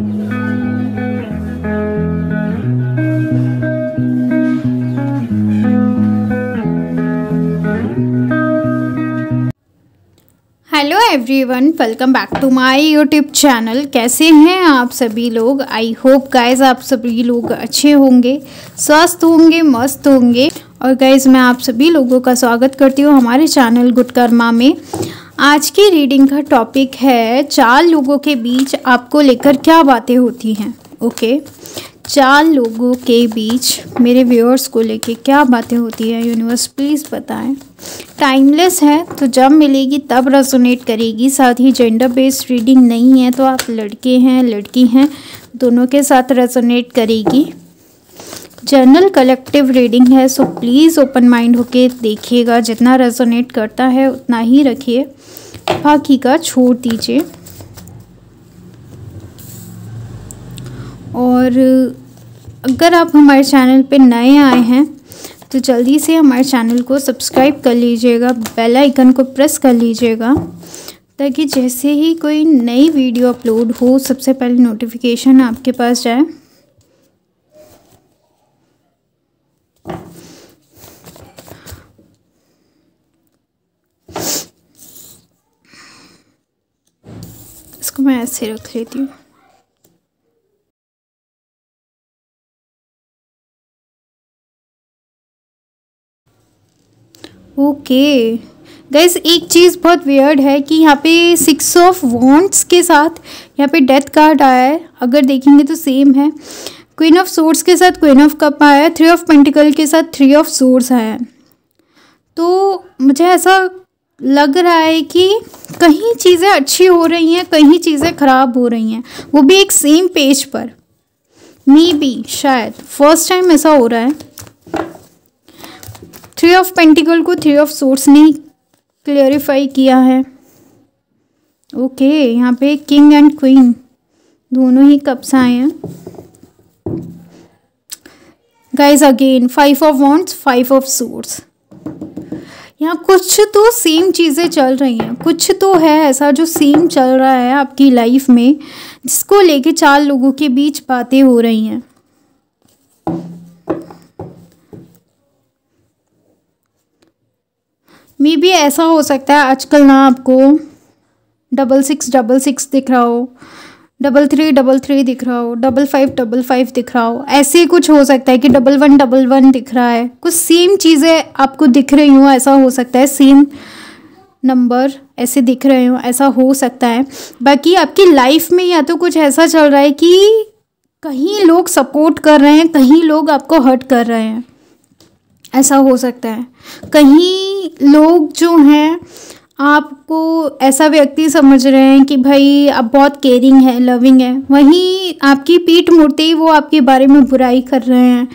Hello everyone welcome back to my YouTube channel कैसे हैं आप सभी लोग आई होप गाइज आप सभी लोग अच्छे होंगे स्वस्थ होंगे मस्त होंगे और गाइज मैं आप सभी लोगों का स्वागत करती हूँ हमारे चैनल गुटकर्मा में आज की रीडिंग का टॉपिक है चार लोगों के बीच आपको लेकर क्या बातें होती हैं ओके चार लोगों के बीच मेरे व्यूअर्स को लेके क्या बातें होती हैं यूनिवर्स प्लीज़ बताएं टाइमलेस है तो जब मिलेगी तब रेजोनेट करेगी साथ ही जेंडर बेस्ड रीडिंग नहीं है तो आप लड़के हैं लड़की हैं दोनों के साथ रेजोनेट करेगी जर्नल कलेक्टिव रीडिंग है सो प्लीज़ ओपन माइंड होके देखिएगा जितना रेजोनेट करता है उतना ही रखिए बाकी का छोड़ दीजिए और अगर आप हमारे चैनल पे नए आए हैं तो जल्दी से हमारे चैनल को सब्सक्राइब कर लीजिएगा बेल आइकन को प्रेस कर लीजिएगा ताकि जैसे ही कोई नई वीडियो अपलोड हो सबसे पहले नोटिफिकेशन आपके पास जाए इसको मैं ऐसे रख लेती हूँ ओके गैस एक चीज़ बहुत वियर्ड है कि यहाँ पे सिक्स ऑफ वॉन्ट्स के साथ यहाँ पे डेथ कार्ड आया है अगर देखेंगे तो सेम है क्वीन ऑफ सोर्स के साथ क्वीन ऑफ कप आया है थ्री ऑफ पेंटिकल के साथ थ्री ऑफ सोर्स आया है तो मुझे ऐसा लग रहा है कि कहीं चीज़ें अच्छी हो रही हैं कहीं चीज़ें ख़राब हो रही हैं वो भी एक सेम पेज पर मे बी शायद फर्स्ट टाइम ऐसा हो रहा है थ्री ऑफ पेंटिकल को थ्री ऑफ सोर्स ने क्लियरिफाई किया है ओके okay, यहाँ पे किंग एंड क्वीन दोनों ही कप्स आए हैं guys again five of wands five of swords यहाँ कुछ तो सेम चीज़ें चल रही हैं कुछ तो है ऐसा जो सेम चल रहा है आपकी लाइफ में जिसको लेके चार लोगों के बीच बातें हो रही हैं मे भी ऐसा हो सकता है आजकल ना आपको डबल सिक्स डबल सिक्स दिख रहा हो डबल थ्री डबल थ्री दिख रहा हो डबल फाइव डबल फाइव दिख रहा हो ऐसे ही कुछ हो सकता है कि डबल वन डबल वन दिख रहा है कुछ सेम चीज़ें आपको दिख रही हूँ ऐसा हो सकता है सेम नंबर ऐसे दिख रहे हो ऐसा हो सकता है बाकी आपकी लाइफ में या तो कुछ ऐसा चल रहा है कि कहीं लोग सपोर्ट कर रहे हैं कहीं लोग आपको हर्ट कर रहे हैं ऐसा हो सकता है कहीं लोग जो हैं आपको ऐसा व्यक्ति समझ रहे हैं कि भाई आप बहुत केयरिंग है लविंग है वहीं आपकी पीठ मुड़ते ही वो आपके बारे में बुराई कर रहे हैं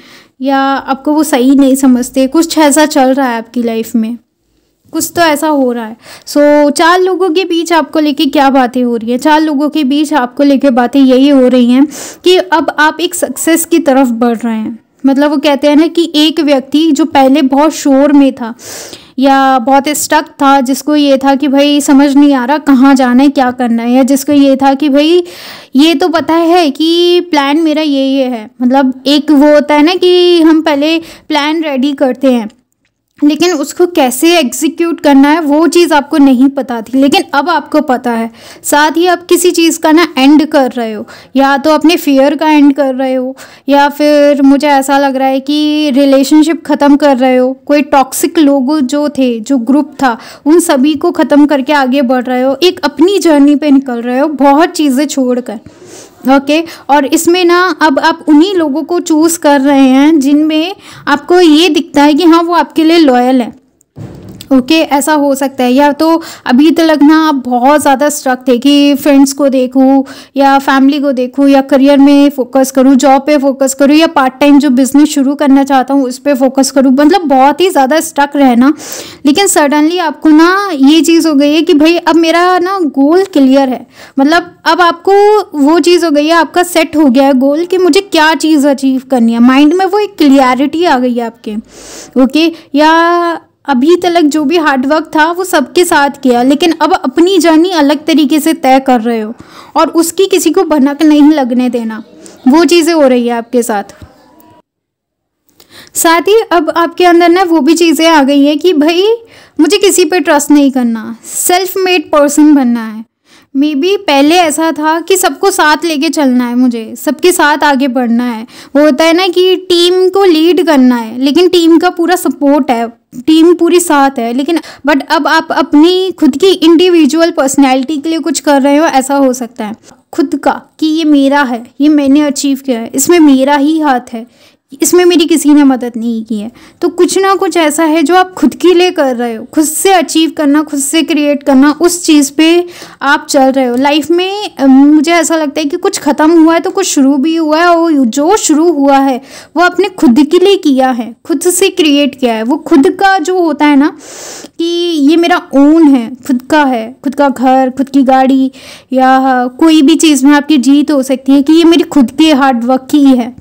या आपको वो सही नहीं समझते कुछ ऐसा चल रहा है आपकी लाइफ में कुछ तो ऐसा हो रहा है सो so, चार लोगों के बीच आपको लेके क्या बातें हो रही हैं चार लोगों के बीच आपको लेके बातें यही हो रही हैं कि अब आप एक सक्सेस की तरफ बढ़ रहे हैं मतलब वो कहते हैं ना कि एक व्यक्ति जो पहले बहुत शोर में था या बहुत स्टक था जिसको ये था कि भाई समझ नहीं आ रहा कहाँ जाना है क्या करना है या जिसको ये था कि भाई ये तो पता है कि प्लान मेरा ये ये है मतलब एक वो होता है ना कि हम पहले प्लान रेडी करते हैं लेकिन उसको कैसे एग्जीक्यूट करना है वो चीज़ आपको नहीं पता थी लेकिन अब आपको पता है साथ ही आप किसी चीज़ का ना एंड कर रहे हो या तो अपने फियर का एंड कर रहे हो या फिर मुझे ऐसा लग रहा है कि रिलेशनशिप ख़त्म कर रहे हो कोई टॉक्सिक लोग जो थे जो ग्रुप था उन सभी को ख़त्म करके आगे बढ़ रहे हो एक अपनी जर्नी पे निकल रहे हो बहुत चीज़ें छोड़ कर ओके और इसमें ना अब आप उन्हीं लोगों को चूज़ कर रहे हैं जिनमें आपको ये दिखता है कि हाँ वो आपके लिए लॉयल है ओके okay, ऐसा हो सकता है या तो अभी तक तो ना आप बहुत ज़्यादा स्ट्रक थे कि फ्रेंड्स को देखूँ या फैमिली को देखूँ या करियर में फोकस करूँ जॉब पे फोकस करूँ या पार्ट टाइम जो बिजनेस शुरू करना चाहता हूँ उस पर फोकस करूँ मतलब बहुत ही ज़्यादा स्ट्रक रहना लेकिन सडनली आपको ना ये चीज़ हो गई है कि भाई अब मेरा ना गोल क्लियर है मतलब अब आपको वो चीज़ हो गई है आपका सेट हो गया है गोल कि मुझे क्या चीज़ अचीव करनी है माइंड में वो एक क्लियरिटी आ गई है आपके ओके okay? या अभी तक जो भी हार्डवर्क था वो सबके साथ किया लेकिन अब अपनी जर्नी अलग तरीके से तय कर रहे हो और उसकी किसी को भनक नहीं लगने देना वो चीज़ें हो रही है आपके साथ साथ ही अब आपके अंदर ना वो भी चीज़ें आ गई हैं कि भाई मुझे किसी पे ट्रस्ट नहीं करना सेल्फ मेड पर्सन बनना है मे बी पहले ऐसा था कि सबको साथ लेके चलना है मुझे सबके साथ आगे बढ़ना है वो होता है ना कि टीम को लीड करना है लेकिन टीम का पूरा सपोर्ट है टीम पूरी साथ है लेकिन बट अब आप अपनी खुद की इंडिविजुअल पर्सनैलिटी के लिए कुछ कर रहे हो ऐसा हो सकता है खुद का कि ये मेरा है ये मैंने अचीव किया है इसमें मेरा ही हाथ है इसमें मेरी किसी ने मदद नहीं की है तो कुछ ना कुछ ऐसा है जो आप खुद के लिए कर रहे हो खुद से अचीव करना खुद से क्रिएट करना उस चीज़ पे आप चल रहे हो लाइफ में मुझे ऐसा लगता है कि कुछ ख़त्म हुआ है तो कुछ शुरू भी हुआ है और जो शुरू हुआ है वो आपने खुद के लिए किया है खुद से क्रिएट किया है वो खुद का जो होता है ना कि ये मेरा ओन है खुद का है खुद का घर खुद की गाड़ी या कोई भी चीज़ में आपकी जीत हो सकती है कि ये मेरी खुद के हार्डवर्क की है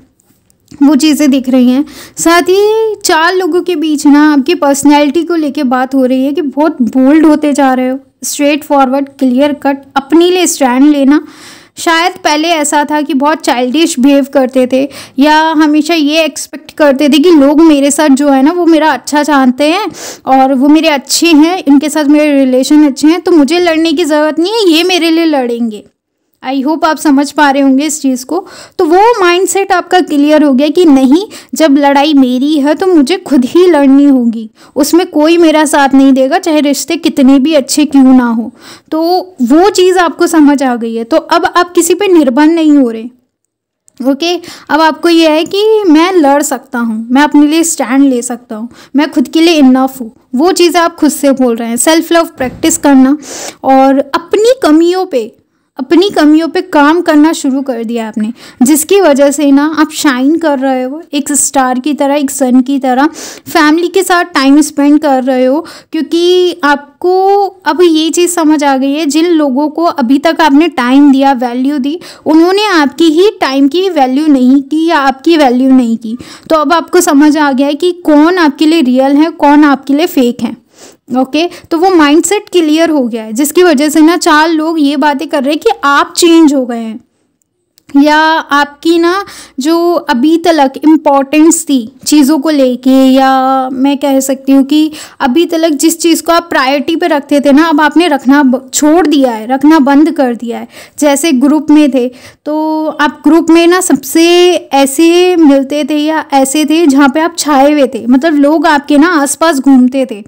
वो चीज़ें दिख रही हैं साथ ही चार लोगों के बीच ना आपकी पर्सनैलिटी को लेके बात हो रही है कि बहुत बोल्ड होते जा रहे हो स्ट्रेट फॉरवर्ड क्लियर कट अपने लिए स्टैंड लेना शायद पहले ऐसा था कि बहुत चाइल्डिश बिहेव करते थे या हमेशा ये एक्सपेक्ट करते थे कि लोग मेरे साथ जो है ना वो मेरा अच्छा चाहते हैं और वो मेरे अच्छे हैं इनके साथ मेरे रिलेशन अच्छे हैं तो मुझे लड़ने की ज़रूरत नहीं है ये मेरे लिए लड़ेंगे आई होप आप समझ पा रहे होंगे इस चीज़ को तो वो माइंडसेट आपका क्लियर हो गया कि नहीं जब लड़ाई मेरी है तो मुझे खुद ही लड़नी होगी उसमें कोई मेरा साथ नहीं देगा चाहे रिश्ते कितने भी अच्छे क्यों ना हो तो वो चीज़ आपको समझ आ गई है तो अब आप किसी पर निर्भर नहीं हो रहे ओके okay, अब आपको यह है कि मैं लड़ सकता हूँ मैं अपने लिए स्टैंड ले सकता हूँ मैं खुद के लिए इनफ हूँ वो चीज़ें आप खुद से बोल रहे हैं सेल्फ लव प्रैक्टिस करना और अपनी कमियों पे अपनी कमियों पे काम करना शुरू कर दिया आपने जिसकी वजह से ना आप शाइन कर रहे हो एक स्टार की तरह एक सन की तरह फैमिली के साथ टाइम स्पेंड कर रहे हो क्योंकि आपको अब ये चीज़ समझ आ गई है जिन लोगों को अभी तक आपने टाइम दिया वैल्यू दी उन्होंने आपकी ही टाइम की वैल्यू नहीं की या आपकी वैल्यू नहीं की तो अब आपको समझ आ गया है कि कौन आपके लिए रियल है कौन आपके लिए फ़ेक है ओके okay? तो वो माइंडसेट क्लियर हो गया है जिसकी वजह से ना चार लोग ये बातें कर रहे हैं कि आप चेंज हो गए हैं या आपकी ना जो अभी तलक इम्पोर्टेंस थी चीज़ों को लेके या मैं कह सकती हूँ कि अभी तलक जिस चीज़ को आप प्रायोरिटी पे रखते थे ना अब आपने रखना छोड़ दिया है रखना बंद कर दिया है जैसे ग्रुप में थे तो आप ग्रुप में ना सबसे ऐसे मिलते थे या ऐसे थे जहाँ पे आप छाए हुए थे मतलब लोग आपके ना आसपास घूमते थे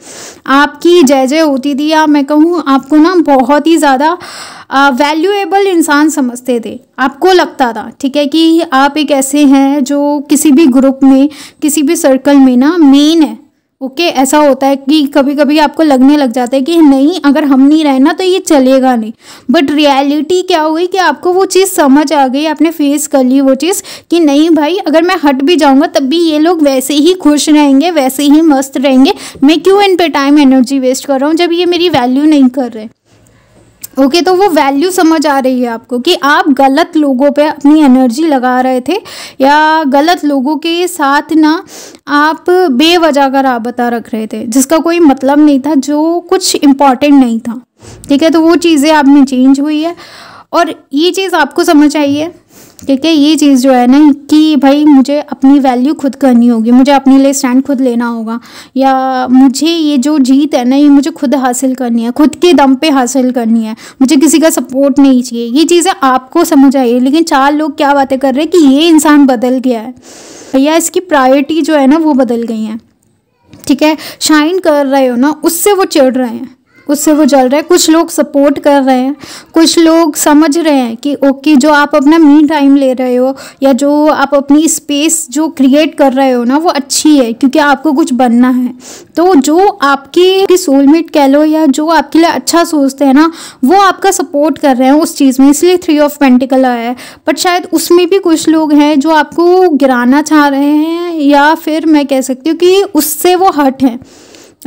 आपकी जय जय होती थी या मैं कहूँ आपको ना बहुत ही ज़्यादा वैल्यूएबल इंसान समझते थे आपको लग लगता था ठीक है कि आप एक ऐसे हैं जो किसी भी ग्रुप में किसी भी सर्कल में ना मेन है ओके okay, ऐसा होता है कि कभी कभी आपको लगने लग जाता है कि नहीं अगर हम नहीं रहे ना तो ये चलेगा नहीं बट रियलिटी क्या हुई कि आपको वो चीज़ समझ आ गई आपने फेस कर ली वो चीज़ कि नहीं भाई अगर मैं हट भी जाऊँगा तब भी ये लोग वैसे ही खुश रहेंगे वैसे ही मस्त रहेंगे मैं क्यों इन पर टाइम एनर्जी वेस्ट कर रहा हूँ जब ये मेरी वैल्यू नहीं कर रहे ओके okay, तो वो वैल्यू समझ आ रही है आपको कि आप गलत लोगों पे अपनी एनर्जी लगा रहे थे या गलत लोगों के साथ ना आप बेवजह का राबता रख रहे थे जिसका कोई मतलब नहीं था जो कुछ इम्पॉर्टेंट नहीं था ठीक है तो वो चीज़ें आप में चेंज हुई है और ये चीज़ आपको समझ आई है ठीक है ये चीज़ जो है ना कि भाई मुझे अपनी वैल्यू खुद करनी होगी मुझे अपने लिए स्टैंड खुद लेना होगा या मुझे ये जो जीत है ना ये मुझे खुद हासिल करनी है खुद के दम पे हासिल करनी है मुझे किसी का सपोर्ट नहीं चाहिए ये चीज़ें आपको समझ आई है लेकिन चार लोग क्या बातें कर रहे हैं कि ये इंसान बदल गया है भैया इसकी प्रायोरिटी जो है ना वो बदल गई हैं ठीक है शाइन कर रहे हो ना उससे वो चिड़ रहे हैं उससे वो जल रहा है कुछ लोग सपोर्ट कर रहे हैं कुछ लोग समझ रहे हैं कि ओके जो आप अपना मी टाइम ले रहे हो या जो आप अपनी स्पेस जो क्रिएट कर रहे हो ना वो अच्छी है क्योंकि आपको कुछ बनना है तो जो आपकी सोलमेट कह लो या जो आपके लिए अच्छा सोचते हैं ना वो आपका सपोर्ट कर रहे हैं उस चीज़ में इसलिए थ्री ऑफ पेंटिकल आया है बट शायद उसमें भी कुछ लोग हैं जो आपको गिराना चाह रहे हैं या फिर मैं कह सकती हूँ कि उससे वो हट हैं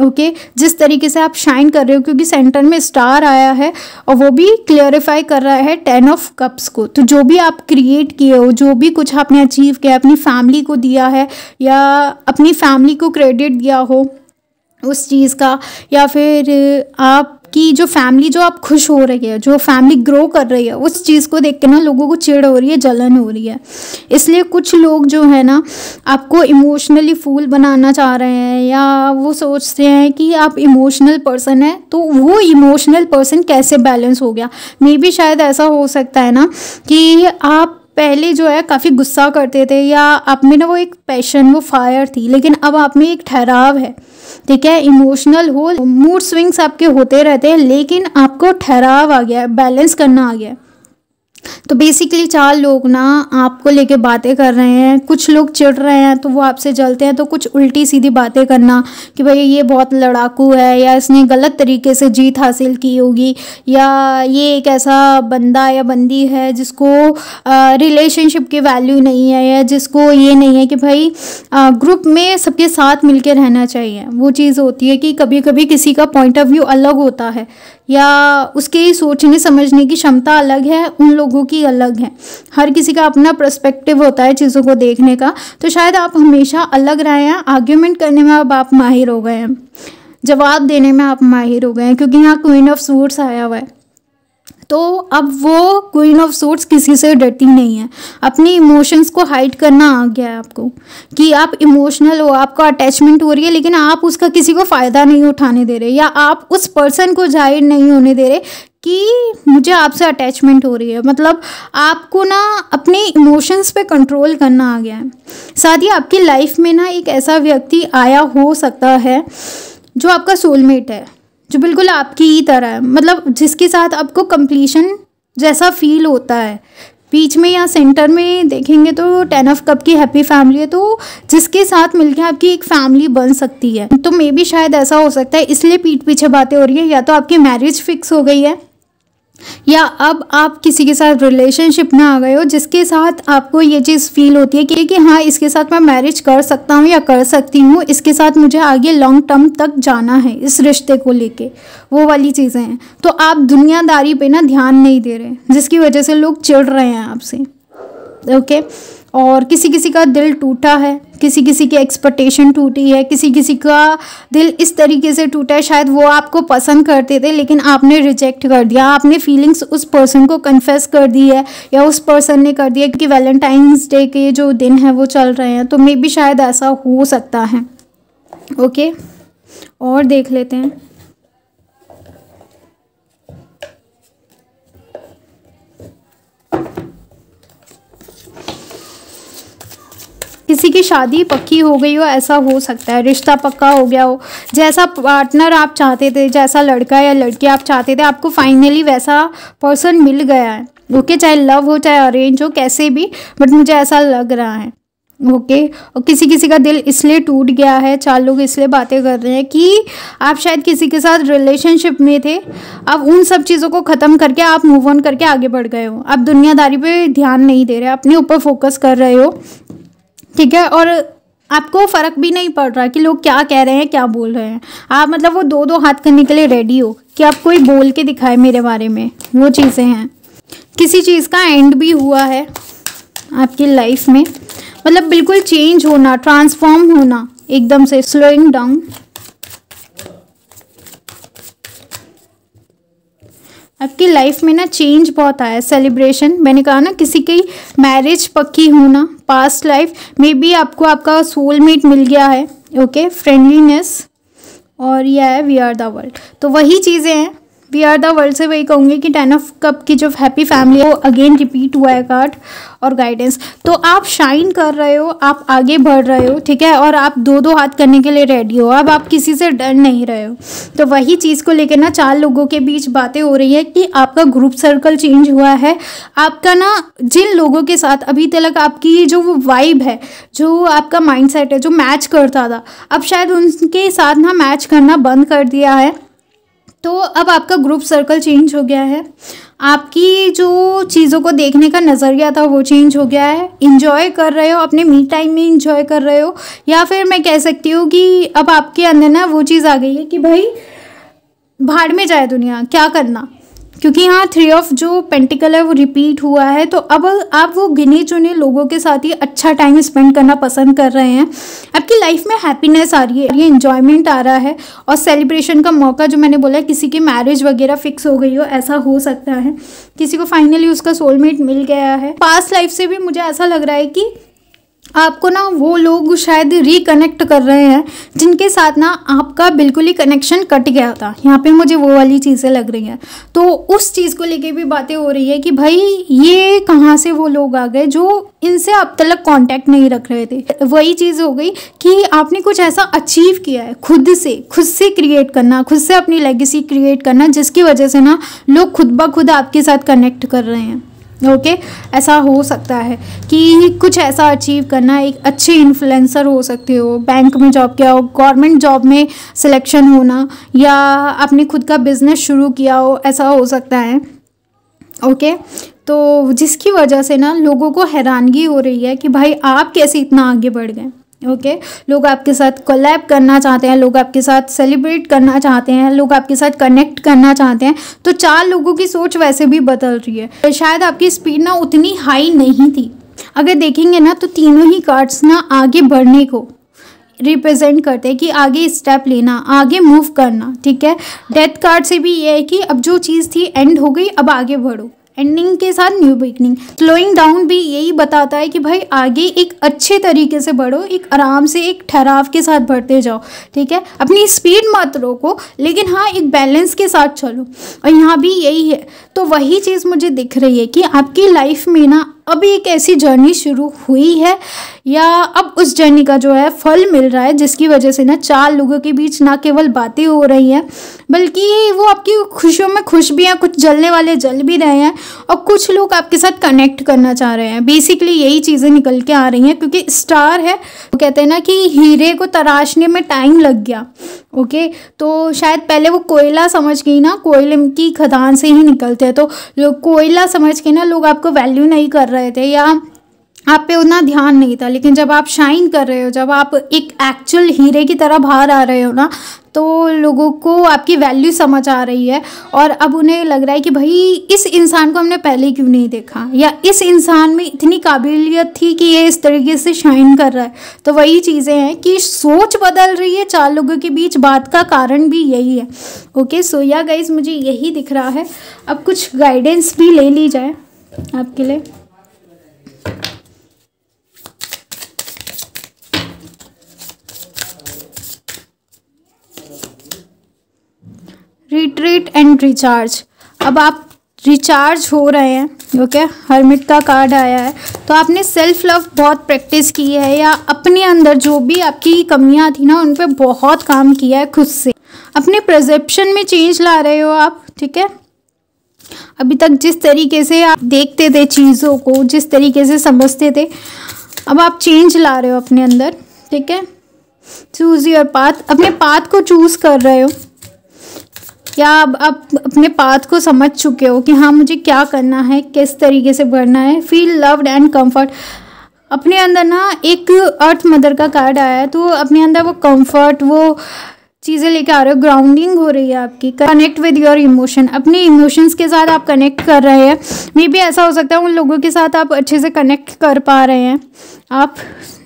ओके okay? जिस तरीके से आप शाइन कर रहे हो क्योंकि सेंटर में स्टार आया है और वो भी क्लियरिफाई कर रहा है टेन ऑफ कप्स को तो जो भी आप क्रिएट किए हो जो भी कुछ आपने अचीव किया अपनी फैमिली को दिया है या अपनी फैमिली को क्रेडिट दिया हो उस चीज़ का या फिर आप कि जो फैमिली जो आप खुश हो रही है जो फैमिली ग्रो कर रही है उस चीज़ को देख के ना लोगों को चिड़ हो रही है जलन हो रही है इसलिए कुछ लोग जो है ना आपको इमोशनली फूल बनाना चाह रहे हैं या वो सोचते हैं कि आप इमोशनल पर्सन हैं तो वो इमोशनल पर्सन कैसे बैलेंस हो गया मे बी शायद ऐसा हो सकता है ना कि आप पहले जो है काफ़ी गुस्सा करते थे या आप में ना वो एक पैशन वो फायर थी लेकिन अब आप में एक ठहराव है ठीक है इमोशनल हो मूड स्विंग्स आपके होते रहते हैं लेकिन आपको ठहराव आ गया है बैलेंस करना आ गया है तो बेसिकली चार लोग ना आपको लेके बातें कर रहे हैं कुछ लोग चिढ़ रहे हैं तो वो आपसे जलते हैं तो कुछ उल्टी सीधी बातें करना कि भाई ये बहुत लड़ाकू है या इसने गलत तरीके से जीत हासिल की होगी या ये एक ऐसा बंदा या बंदी है जिसको रिलेशनशिप की वैल्यू नहीं है या जिसको ये नहीं है कि भाई आ, ग्रुप में सबके साथ मिल रहना चाहिए वो चीज़ होती है कि कभी कभी किसी का पॉइंट ऑफ व्यू अलग होता है या उसके सोचने समझने की क्षमता अलग है उन लोग लोगों की अलग है हर किसी का अपना प्रस्पेक्टिव होता है चीज़ों को देखने का तो शायद आप हमेशा अलग रहे हैं आर्ग्यूमेंट करने में अब आप माहिर हो गए हैं जवाब देने में आप माहिर हो गए हैं क्योंकि यहाँ क्वीन ऑफ सूट्स आया हुआ है तो अब वो क्वीन ऑफ सूट्स किसी से डरती नहीं है अपनी इमोशंस को हाइड करना आ गया है आपको कि आप इमोशनल हो आपका अटैचमेंट हो रही है लेकिन आप उसका किसी को फ़ायदा नहीं उठाने दे रहे या आप उस पर्सन को जाहिर नहीं होने दे रहे कि मुझे आपसे अटैचमेंट हो रही है मतलब आपको ना अपने इमोशंस पे कंट्रोल करना आ गया है साथ ही आपकी लाइफ में ना एक ऐसा व्यक्ति आया हो सकता है जो आपका सोलमेट है जो बिल्कुल आपकी ही तरह है मतलब जिसके साथ आपको कंप्लीशन जैसा फील होता है बीच में या सेंटर में देखेंगे तो टेन ऑफ कप की हैप्पी फैमिली है तो जिसके साथ मिलकर आपकी एक फैमिली बन सकती है तो मे भी शायद ऐसा हो सकता है इसलिए पीठ पीछे बातें हो रही है या तो आपकी मैरिज फिक्स हो गई है या अब आप किसी के साथ रिलेशनशिप में आ गए हो जिसके साथ आपको ये चीज़ फील होती है कि, कि हाँ इसके साथ मैं मैरिज कर सकता हूँ या कर सकती हूँ इसके साथ मुझे आगे लॉन्ग टर्म तक जाना है इस रिश्ते को लेके वो वाली चीज़ें हैं तो आप दुनियादारी पे ना ध्यान नहीं दे रहे जिसकी वजह से लोग चिड़ रहे हैं आपसे ओके okay? और किसी किसी का दिल टूटा है किसी किसी की एक्सपेक्टेशन टूटी है किसी किसी का दिल इस तरीके से टूटा है शायद वो आपको पसंद करते थे लेकिन आपने रिजेक्ट कर दिया आपने फीलिंग्स उस पर्सन को कन्फेस कर दी है या उस पर्सन ने कर दिया कि वैलेंटाइंस डे के जो दिन है वो चल रहे हैं तो मे बी शायद ऐसा हो सकता है ओके और देख लेते हैं किसी की शादी पक्की हो गई हो ऐसा हो सकता है रिश्ता पक्का हो गया हो जैसा पार्टनर आप चाहते थे जैसा लड़का या लड़की आप चाहते थे आपको फाइनली वैसा पर्सन मिल गया है ओके okay, चाहे लव हो चाहे अरेंज हो कैसे भी बट मुझे ऐसा लग रहा है ओके okay? और किसी किसी का दिल इसलिए टूट गया है चार लोग इसलिए बातें कर रहे हैं कि आप शायद किसी के साथ रिलेशनशिप में थे अब उन सब चीज़ों को ख़त्म करके आप मूव ऑन करके आगे बढ़ गए हो आप दुनियादारी पे ध्यान नहीं दे रहे अपने ऊपर फोकस कर रहे हो ठीक है और आपको फ़र्क भी नहीं पड़ रहा कि लोग क्या कह रहे हैं क्या बोल रहे हैं आप मतलब वो दो दो हाथ करने के लिए रेडी हो कि आप कोई बोल के दिखाए मेरे बारे में वो चीज़ें हैं किसी चीज़ का एंड भी हुआ है आपकी लाइफ में मतलब बिल्कुल चेंज होना ट्रांसफॉर्म होना एकदम से स्लोइंग डाउन आपकी लाइफ में ना चेंज बहुत आया सेलिब्रेशन मैंने कहा ना किसी की मैरिज पक्की ना पास्ट लाइफ मे बी आपको आपका सोलमेट मिल गया है ओके फ्रेंडलीनेस और यह है वी आर द वर्ल्ड तो वही चीज़ें हैं वी आर द वर्ल्ड से वही कहूँगी कि टेन ऑफ कप की जो हैप्पी फैमिली है वो अगेन रिपीट हुआ है कार्ड और गाइडेंस तो आप शाइन कर रहे हो आप आगे बढ़ रहे हो ठीक है और आप दो दो हाथ करने के लिए रेडी हो अब आप किसी से डर नहीं रहे हो तो वही चीज़ को लेकर ना चार लोगों के बीच बातें हो रही है कि आपका ग्रुप सर्कल चेंज हुआ है आपका ना जिन लोगों के साथ अभी तक आपकी जो वो वाइब है जो आपका सेट है जो मैच करता था अब शायद उनके साथ ना मैच करना बंद कर दिया है तो अब आपका ग्रुप सर्कल चेंज हो गया है आपकी जो चीज़ों को देखने का नज़रिया था वो चेंज हो गया है इन्जॉय कर रहे हो अपने मी टाइम में इंजॉय कर रहे हो या फिर मैं कह सकती हूँ कि अब आपके अंदर ना वो चीज़ आ गई है कि भाई भाड़ में जाए दुनिया क्या करना क्योंकि यहाँ थ्री ऑफ जो पेंटिकल है वो रिपीट हुआ है तो अब आप वो गिने चुने लोगों के साथ ही अच्छा टाइम स्पेंड करना पसंद कर रहे हैं आपकी लाइफ में हैप्पीनेस आ रही है ये इन्जॉयमेंट आ रहा है और सेलिब्रेशन का मौका जो मैंने बोला किसी की मैरिज वगैरह फिक्स हो गई हो ऐसा हो सकता है किसी को फाइनली उसका सोलमेट मिल गया है पास्ट लाइफ से भी मुझे ऐसा लग रहा है कि आपको ना वो लोग शायद रिकनेक्ट कर रहे हैं जिनके साथ ना आपका बिल्कुल ही कनेक्शन कट गया था यहाँ पे मुझे वो वाली चीज़ें लग रही हैं तो उस चीज़ को लेके भी बातें हो रही है कि भाई ये कहाँ से वो लोग आ गए जो इनसे अब तक कांटेक्ट नहीं रख रहे थे वही चीज़ हो गई कि आपने कुछ ऐसा अचीव किया है खुद से खुद से क्रिएट करना खुद से अपनी लेगेसी क्रिएट करना जिसकी वजह से ना लोग खुद ब खुद आपके साथ कनेक्ट कर रहे हैं ओके okay? ऐसा हो सकता है कि कुछ ऐसा अचीव करना एक अच्छे इन्फ्लुएंसर हो सकते हो बैंक में जॉब किया हो गवर्नमेंट जॉब में सिलेक्शन होना या आपने खुद का बिज़नेस शुरू किया हो ऐसा हो सकता है ओके okay? तो जिसकी वजह से ना लोगों को हैरानगी हो रही है कि भाई आप कैसे इतना आगे बढ़ गए ओके okay? लोग आपके साथ कोलैब करना चाहते हैं लोग आपके साथ सेलिब्रेट करना चाहते हैं लोग आपके साथ कनेक्ट करना चाहते हैं तो चार लोगों की सोच वैसे भी बदल रही है तो शायद आपकी स्पीड ना उतनी हाई नहीं थी अगर देखेंगे ना तो तीनों ही कार्ड्स ना आगे बढ़ने को रिप्रेजेंट करते हैं कि आगे स्टेप लेना आगे मूव करना ठीक है डेथ कार्ड से भी ये है कि अब जो चीज़ थी एंड हो गई अब आगे बढ़ो एंडिंग के साथ न्यू बिगनिंग स्लोइंग डाउन भी यही बताता है कि भाई आगे एक अच्छे तरीके से बढ़ो एक आराम से एक ठहराव के साथ बढ़ते जाओ ठीक है अपनी स्पीड मत रोको लेकिन हाँ एक बैलेंस के साथ चलो और यहाँ भी यही है तो वही चीज़ मुझे दिख रही है कि आपकी लाइफ में ना अभी एक ऐसी जर्नी शुरू हुई है या अब उस जर्नी का जो है फल मिल रहा है जिसकी वजह से ना चार लोगों के बीच ना केवल बातें हो रही हैं बल्कि वो आपकी खुशियों में खुश भी हैं कुछ जलने वाले जल भी रहे हैं और कुछ लोग आपके साथ कनेक्ट करना चाह रहे हैं बेसिकली यही चीज़ें निकल के आ रही हैं क्योंकि स्टार है वो कहते हैं ना कि हीरे को तराशने में टाइम लग गया ओके तो शायद पहले वो कोयला समझ गई ना कोयले की खदान से ही निकलते हैं तो कोयला समझ के ना लोग आपको वैल्यू नहीं कर रहे रहे थे या आप पे उतना ध्यान नहीं था लेकिन जब आप शाइन कर रहे हो जब आप एक एक्चुअल हीरे की तरह बाहर आ रहे हो ना तो लोगों को आपकी वैल्यू समझ आ रही है और अब उन्हें लग रहा है कि भाई इस इंसान को हमने पहले क्यों नहीं देखा या इस इंसान में इतनी काबिलियत थी कि ये इस तरीके से शाइन कर रहा है तो वही चीज़ें हैं कि सोच बदल रही है चार लोगों के बीच बात का कारण भी यही है ओके सो या गाइज मुझे यही दिख रहा है अब कुछ गाइडेंस भी ले ली जाए आपके लिए रिट्रीट एंड रिचार्ज अब आप रिचार्ज हो रहे हैं ओके हर्मिट का कार्ड आया है तो आपने सेल्फ लव बहुत प्रैक्टिस की है या अपने अंदर जो भी आपकी कमियां थी ना उन पर बहुत काम किया है खुद से अपने प्रजेप्शन में चेंज ला रहे हो आप ठीक है अभी तक जिस तरीके से आप देखते थे चीज़ों को जिस तरीके से समझते थे अब आप चेंज ला रहे हो अपने अंदर ठीक है चूज़ योर पाथ अपने पाथ को चूज़ कर रहे हो या अब आप अपने पाथ को समझ चुके हो कि हाँ मुझे क्या करना है किस तरीके से बढ़ना है फील लव्ड एंड कंफर्ट अपने अंदर ना एक अर्थ मदर का कार्ड आया है तो अपने अंदर वो कंफर्ट वो चीज़ें लेके आ रहे हो ग्राउंडिंग हो रही है आपकी कनेक्ट विद योर इमोशन अपने इमोशंस के साथ आप कनेक्ट कर रहे हैं मे भी ऐसा हो सकता है उन लोगों के साथ आप अच्छे से कनेक्ट कर पा रहे हैं आप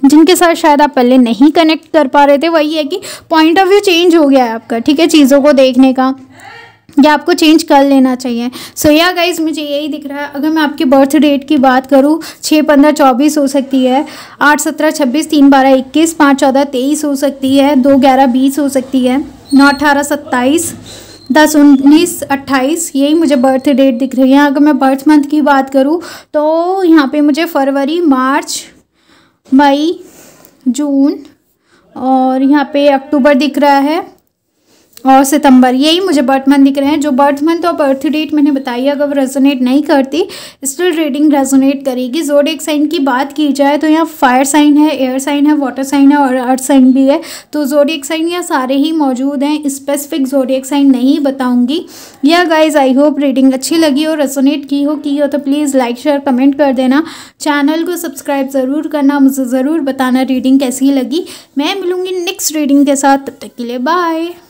जिनके साथ शायद आप पहले नहीं कनेक्ट कर पा रहे थे वही है कि पॉइंट ऑफ व्यू चेंज हो गया है आपका ठीक है चीज़ों को देखने का या आपको चेंज कर लेना चाहिए सो या गाइज मुझे यही दिख रहा है अगर मैं आपकी बर्थ डेट की बात करूँ छः पंद्रह चौबीस हो सकती है आठ सत्रह छब्बीस तीन बारह इक्कीस पाँच चौदह तेईस हो सकती है दो ग्यारह बीस हो सकती है नौ अठारह सत्ताईस दस उन्नीस अट्ठाईस यही मुझे बर्थ डेट दिख रही है अगर मैं बर्थ मंथ की बात करूँ तो यहाँ पर मुझे फरवरी मार्च मई जून और यहाँ पे अक्टूबर दिख रहा है और सितंबर यही मुझे बर्थ मंथ दिख रहे हैं जो बर्थ मंथ और बर्थ डेट मैंने बताई अगर वो रेजोनेट नहीं करती स्टिल रीडिंग रेजोनेट करेगी जोडेक साइन की बात की जाए तो यहाँ फायर साइन है एयर साइन है वाटर साइन है और अर्थ साइन भी है तो जोडेक साइन यहाँ सारे ही मौजूद हैं स्पेसिफिक जोडेक साइन नहीं बताऊँगी यह गाइज आई होप रीडिंग अच्छी लगी हो रेजोनेट की हो की हो तो प्लीज़ लाइक शेयर कमेंट कर देना चैनल को सब्सक्राइब ज़रूर करना मुझे ज़रूर बताना रीडिंग कैसी लगी मैं मिलूँगी नेक्स्ट रीडिंग के साथ तब तक के लिए बाय